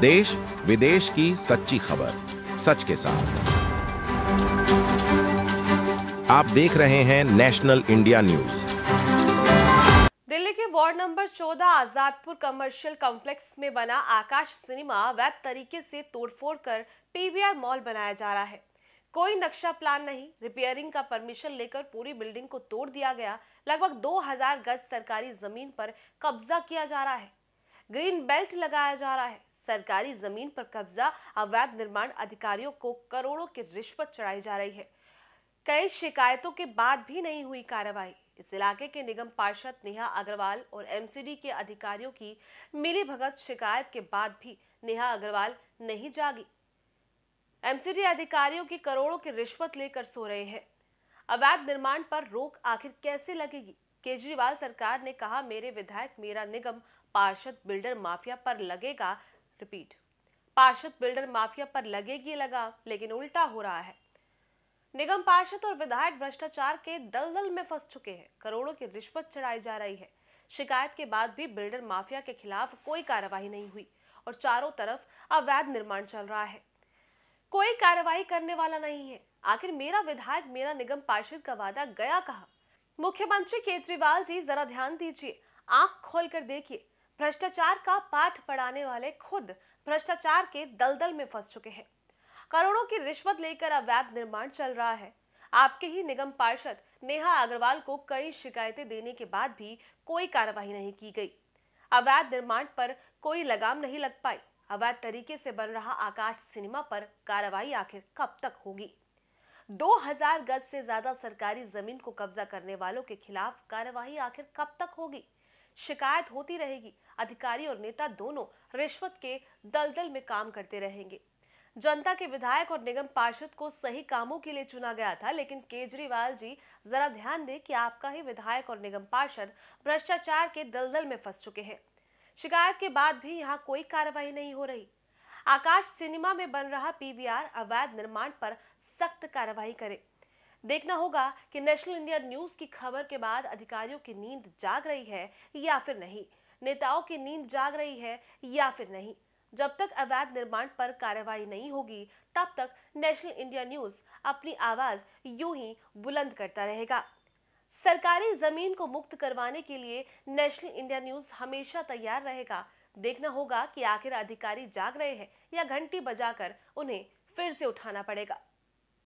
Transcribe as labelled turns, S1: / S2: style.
S1: देश विदेश की सच्ची खबर सच के साथ आप देख रहे हैं नेशनल इंडिया न्यूज दिल्ली के ward number 14 Azadpur commercial complex में बना आकाश सिनेमा वैध तरीके से तोड़फोड़ कर पीवीआर मॉल बनाया जा रहा है कोई नक्शा प्लान नहीं रिपेयरिंग का परमिशन लेकर पूरी बिल्डिंग को तोड़ दिया गया लगभग 2000 गज सरकारी जमीन पर कब्जा किया जा रहा है ग्रीन बेल्ट लगाया जा रहा है सरकारी जमीन पर कब्जा अवैध निर्माण अधिकारियों को करोड़ों की रिश्वत चढ़ाई जा रही है कई शिकायतों के बाद भी नहीं हुई कार्रवाई इस इलाके के निगम पार्षद नेहा अग्रवाल और एमसीडी के अधिकारियों की मिली भगत शिकायत के बाद भी नेहा अग्रवाल नहीं जागी एमसीडी अधिकारियों की करोड़ों की रिश्वत लेकर सो रहे हैं अवैध निर्माण पर रोक आखिर कैसे लगेगी केजरीवाल सरकार ने कहा मेरे विधायक मेरा निगम पार्षद बिल्डर माफिया पर लगेगा रिपीट पार्षद बिल्डर माफिया पर लगेगी लगाम लेकिन उल्टा हो रहा है निगम पार्षद और विधायक भ्रष्टाचार के दलदल में फंस चुके हैं करोड़ों की रिश्वत चढ़ाई जा रही है शिकायत के बाद भी बिल्डर माफिया के खिलाफ कोई कार्रवाई नहीं हुई और चारों तरफ अवैध निर्माण चल रहा है कोई कार्रवाई करने वाला नहीं है आखिर मेरा विधायक मेरा निगम पार्षद का वादा गया कहा मुख्यमंत्री केजरीवाल जी जरा ध्यान दीजिए आंख खोलकर देखिए भ्रष्टाचार का पाठ पढ़ाने वाले खुद भ्रष्टाचार के दलदल में फंस चुके हैं करोड़ों की रिश्वत लेकर अवैध निर्माण चल रहा है आपके ही निगम पार्षद नेहा अग्रवाल को कई शिकायतें देने के बाद भी कोई कार्रवाई नहीं की गई अवैध निर्माण पर कोई लगाम नहीं लग पाई अवैध तरीके से बन रहा आकाश सिनेमा पर कार्रवाई आखिर कब तक होगी 2000 गज से ज्यादा सरकारी जमीन को कब्जा करने वालों के खिलाफ कार्रवाई आखिर कब तक होगी शिकायत होती रहेगी अधिकारी और नेता दोनों रिश्वत के दलदल में काम करते रहेंगे जनता के विधायक और निगम पार्षद को सही कामों के लिए चुना गया था लेकिन केजरीवाल जी जरा ध्यान दें कि आपका ही विधायक और निगम पार्षद भ्रष्टाचार के दलदल में फंस चुके हैं शिकायत के बाद भी यहाँ कोई कार्रवाई नहीं हो रही आकाश सिनेमा में बन रहा पीवीआर अवैध निर्माण पर सख्त कार्रवाई करे देखना होगा कि नेशनल इंडिया न्यूज की खबर के बाद अधिकारियों की नींद जाग रही है या फिर नहीं नेताओं की नींद जाग रही है या फिर नहीं जब तक अवैध निर्माण पर कार्रवाई नहीं होगी तब तक नेशनल इंडिया न्यूज अपनी आवाज यूं ही बुलंद करता रहेगा सरकारी जमीन को मुक्त करवाने के लिए नेशनल इंडिया न्यूज हमेशा तैयार रहेगा देखना होगा कि आखिर अधिकारी जाग रहे हैं या घंटी बजाकर उन्हें फिर से उठाना पड़ेगा